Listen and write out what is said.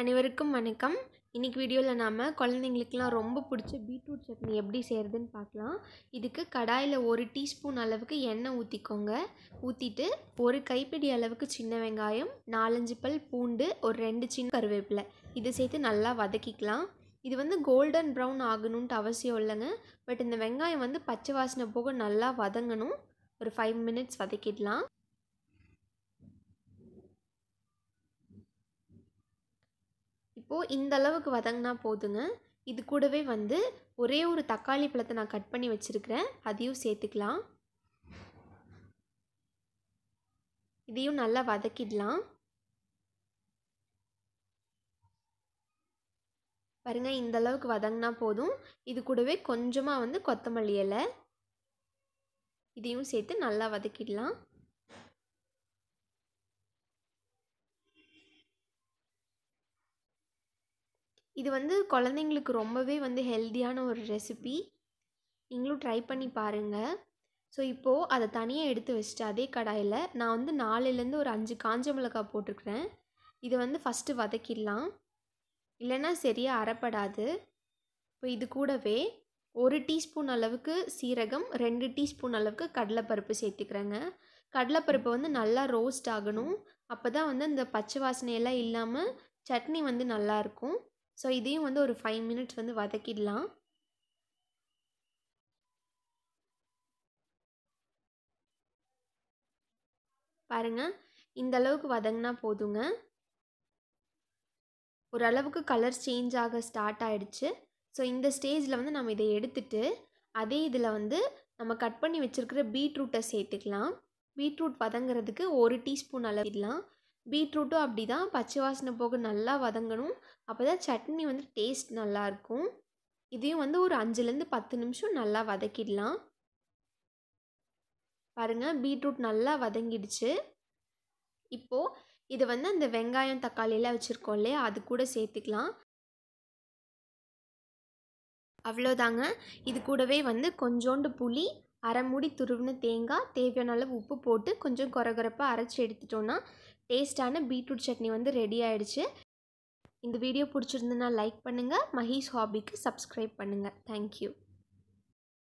அனைவருக்கும் வணக்கம் இன்றைக்கி வீடியோவில் நாம் குழந்தைங்களுக்குலாம் ரொம்ப பிடிச்ச பீட்ரூட் சட்னி எப்படி செய்கிறதுன்னு பார்க்கலாம் இதுக்கு கடாயில் ஒரு டீஸ்பூன் அளவுக்கு எண்ணெய் ஊற்றிக்கோங்க ஊற்றிட்டு ஒரு கைப்பிடி அளவுக்கு சின்ன வெங்காயம் நாலஞ்சு பல் பூண்டு ஒரு ரெண்டு சின்ன கருவேப்பிலை இதை சேர்த்து நல்லா வதக்கிக்கலாம் இது வந்து கோல்டன் ப்ரௌன் ஆகணுன்ட்டு அவசியம் இல்லைங்க பட் இந்த வெங்காயம் வந்து பச்சை வாசனை போக நல்லா வதங்கணும் ஒரு ஃபைவ் மினிட்ஸ் வதக்கிடலாம் இப்போது இந்த அளவுக்கு வதங்கினா போதுங்க இது கூடவே வந்து ஒரே ஒரு தக்காளி பழத்தை நான் கட் பண்ணி வச்சுருக்கிறேன் அதையும் சேர்த்துக்கலாம் இதையும் நல்லா வதக்கிடலாம் பாருங்க இந்த அளவுக்கு வதங்கினா போதும் இது கூடவே கொஞ்சமாக வந்து கொத்தமல்லி இலை இதையும் சேர்த்து நல்லா வதக்கிடலாம் இது வந்து குழந்தைங்களுக்கு ரொம்பவே வந்து ஹெல்த்தியான ஒரு ரெசிபி நீங்களும் ட்ரை பண்ணி பாருங்கள் ஸோ இப்போது அதை தனியாக எடுத்து வச்சுட்டு அதே கடாயில் நான் வந்து நாலுலேருந்து ஒரு அஞ்சு காஞ்ச மிளகாய் போட்டிருக்கிறேன் இதை வந்து ஃபஸ்ட்டு வதக்கிடலாம் இல்லைன்னா சரியாக அறப்படாது இப்போ இது கூடவே ஒரு டீஸ்பூன் அளவுக்கு சீரகம் ரெண்டு டீஸ்பூன் அளவுக்கு கடலைப்பருப்பு சேர்த்துக்கிறேங்க கடலைப்பருப்பு வந்து நல்லா ரோஸ்ட் ஆகணும் அப்போ தான் வந்து இந்த பச்சை வாசனையெல்லாம் இல்லாமல் சட்னி வந்து நல்லாயிருக்கும் ஸோ இதையும் வந்து ஒரு ஃபைவ் மினிட்ஸ் வந்து வதக்கிடலாம் பாருங்கள் இந்த அளவுக்கு வதங்கினா போதுங்க ஓரளவுக்கு கலர் சேஞ்ச் ஆக ஸ்டார்ட் ஆகிடுச்சு ஸோ இந்த ஸ்டேஜில் வந்து நம்ம இதை எடுத்துட்டு அதே இதில் வந்து நம்ம கட் பண்ணி வச்சுருக்கிற பீட்ரூட்டை சேர்த்துக்கலாம் பீட்ரூட் வதங்கிறதுக்கு ஒரு டீஸ்பூன் அளவிடலாம் பீட்ரூட்டும் அப்படி தான் பச்சை வாசனை போக நல்லா வதங்கணும் அப்போ தான் சட்னி வந்து டேஸ்ட் நல்லாயிருக்கும் இதையும் வந்து ஒரு அஞ்சுலேருந்து பத்து நிமிஷம் நல்லா வதக்கிடலாம் பாருங்கள் பீட்ரூட் நல்லா வதங்கிடுச்சு இப்போது இது வந்து அந்த வெங்காயம் தக்காளியெல்லாம் வச்சுருக்கோம் இல்லையா அது கூட சேர்த்துக்கலாம் அவ்வளோதாங்க இது கூடவே வந்து கொஞ்சோண்டு புளி அரை மூடி துருவின தேங்காய் தேவையான அளவு உப்பு போட்டு கொஞ்சம் குறகுறப்பாக அரைச்சி எடுத்துட்டோன்னா டேஸ்டான பீட்ரூட் சட்னி வந்து ரெடி ஆகிடுச்சு இந்த வீடியோ பிடிச்சிருந்துன்னா லைக் பண்ணுங்கள் மஹீஸ் ஹாபிக்கு சப்ஸ்கிரைப் பண்ணுங்கள் தேங்க்யூ